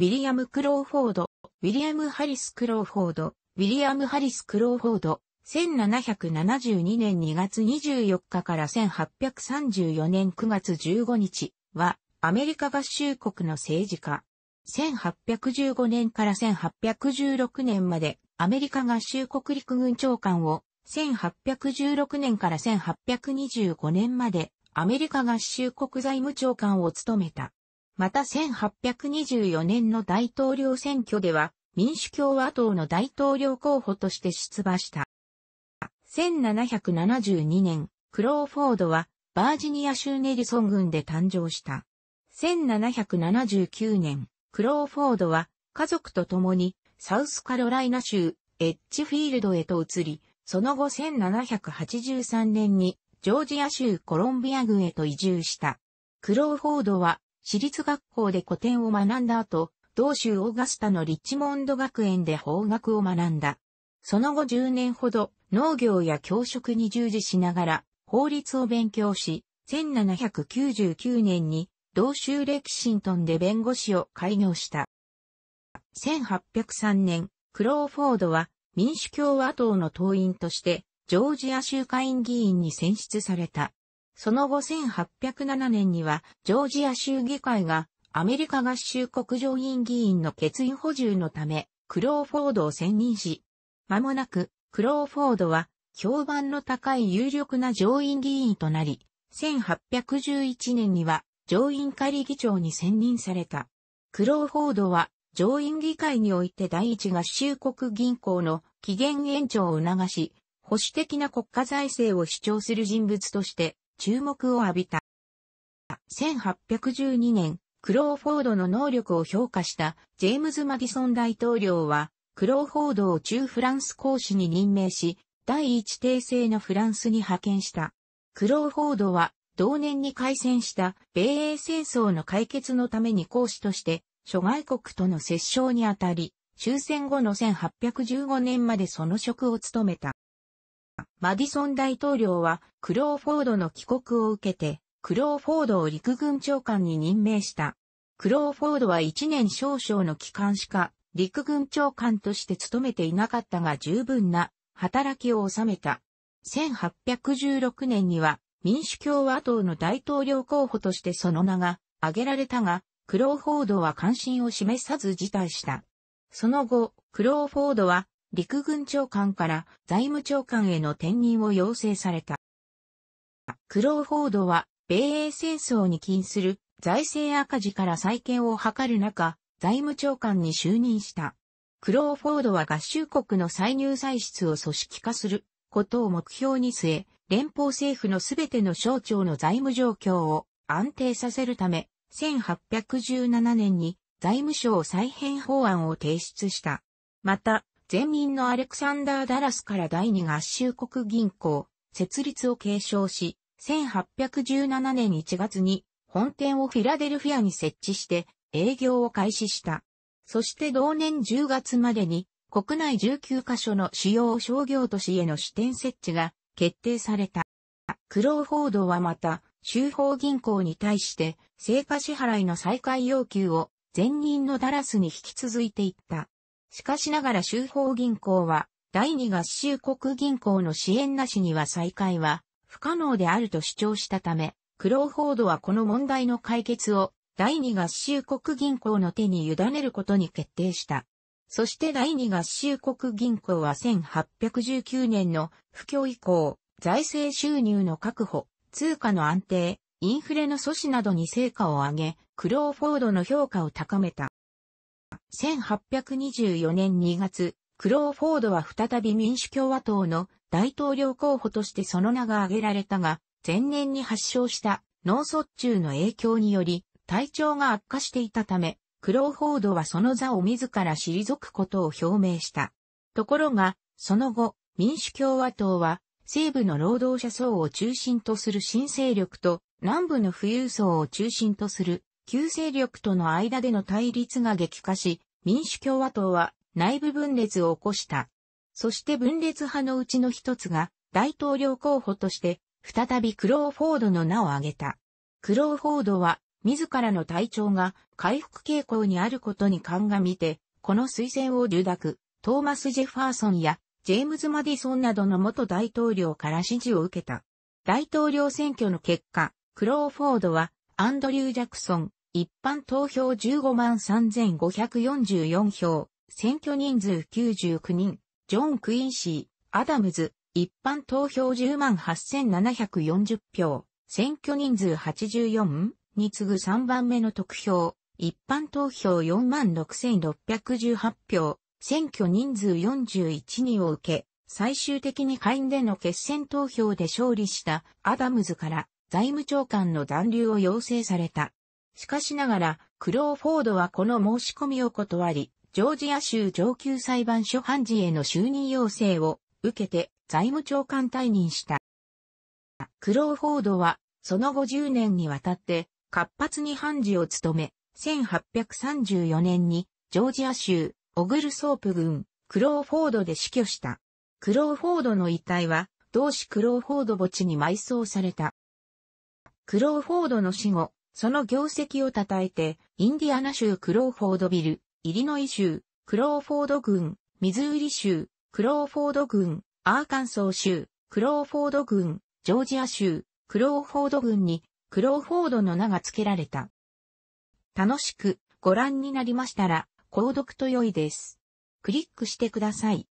ウィリアム・クローフォード、ウィリアム・ハリス・クローフォード、ウィリアム・ハリス・クローフォード、1772年2月24日から1834年9月15日は、アメリカ合衆国の政治家。1815年から1816年まで、アメリカ合衆国陸軍長官を、1816年から1825年まで、アメリカ合衆国財務長官を務めた。また1824年の大統領選挙では民主共和党の大統領候補として出馬した。1772年、クローフォードはバージニア州ネリソン郡で誕生した。1779年、クローフォードは家族と共にサウスカロライナ州エッジフィールドへと移り、その後1783年にジョージア州コロンビア郡へと移住した。クローフォードは私立学校で古典を学んだ後、同州オーガスタのリッチモンド学園で法学を学んだ。その後10年ほど農業や教職に従事しながら法律を勉強し、1799年に同州レキシントンで弁護士を開業した。1803年、クローフォードは民主共和党の党員としてジョージア州会議員に選出された。その後1807年には、ジョージア州議会が、アメリカ合衆国上院議員の欠員補充のため、クローフォードを選任し、間もなく、クローフォードは、評判の高い有力な上院議員となり、1811年には、上院仮議長に選任された。クローフォードは、上院議会において第一合衆国銀行の期限延長を促し、保守的な国家財政を主張する人物として注目を浴びた。1812年、クローフォードの能力を評価したジェームズ・マディソン大統領は、クローフォードを中フランス公使に任命し、第一帝政のフランスに派遣した。クローフォードは、同年に開戦した米英戦争の解決のために公使として、諸外国との折衝にあたり、終戦後の1815年までその職を務めた。マディソン大統領はクローフォードの帰国を受けて、クローフォードを陸軍長官に任命した。クローフォードは1年少々の期間しか陸軍長官として務めていなかったが十分な働きを収めた。1816年には民主共和党の大統領候補としてその名が挙げられたが、クローフォードは関心を示さず辞退した。その後、クローフォードは陸軍長官から財務長官への転任を要請された。クローフォードは、米英戦争に起因する財政赤字から再建を図る中、財務長官に就任した。クローフォードは合衆国の歳入歳出を組織化することを目標に据え、連邦政府のすべての省庁の財務状況を安定させるため、1817年に財務省再編法案を提出した。また、前任のアレクサンダー・ダラスから第二合衆国銀行、設立を継承し、1817年1月に本店をフィラデルフィアに設置して営業を開始した。そして同年10月までに国内19カ所の主要商業都市への支店設置が決定された。クローフォードはまた、州法銀行に対して、成果支払いの再開要求を前任のダラスに引き続いていった。しかしながら州法銀行は、第二合衆国銀行の支援なしには再開は不可能であると主張したため、クローフォードはこの問題の解決を第二合衆国銀行の手に委ねることに決定した。そして第二合衆国銀行は1819年の不況以降、財政収入の確保、通貨の安定、インフレの阻止などに成果を上げ、クローフォードの評価を高めた。1824年2月、クローフォードは再び民主共和党の大統領候補としてその名が挙げられたが、前年に発症した脳卒中の影響により、体調が悪化していたため、クローフォードはその座を自ら退くことを表明した。ところが、その後、民主共和党は、西部の労働者層を中心とする新勢力と、南部の富裕層を中心とする旧勢力との間での対立が激化し、民主共和党は内部分裂を起こした。そして分裂派のうちの一つが大統領候補として再びクローフォードの名を挙げた。クローフォードは自らの体調が回復傾向にあることに鑑みて、この推薦を受諾、トーマス・ジェファーソンやジェームズ・マディソンなどの元大統領から支持を受けた。大統領選挙の結果、クローフォードはアンドリュー・ジャクソン、一般投票15万3544票、選挙人数99人、ジョン・クインシー、アダムズ、一般投票10万8740票、選挙人数84に次ぐ3番目の得票、一般投票4万6618票、選挙人数41人を受け、最終的に下院での決選投票で勝利したアダムズから財務長官の残留を要請された。しかしながら、クローフォードはこの申し込みを断り、ジョージア州上級裁判所判事への就任要請を受けて財務長官退任した。クローフォードは、その後10年にわたって活発に判事を務め、1834年にジョージア州オグルソープ郡クローフォードで死去した。クローフォードの遺体は同志クローフォード墓地に埋葬された。クローフォードの死後、その業績を称えて、インディアナ州クローフォードビル、イリノイ州、クローフォード郡、ミズーリ州、クローフォード郡、アーカンソー州、クローフォード郡、ジョージア州、クローフォード郡に、クローフォードの名が付けられた。楽しくご覧になりましたら、購読と良いです。クリックしてください。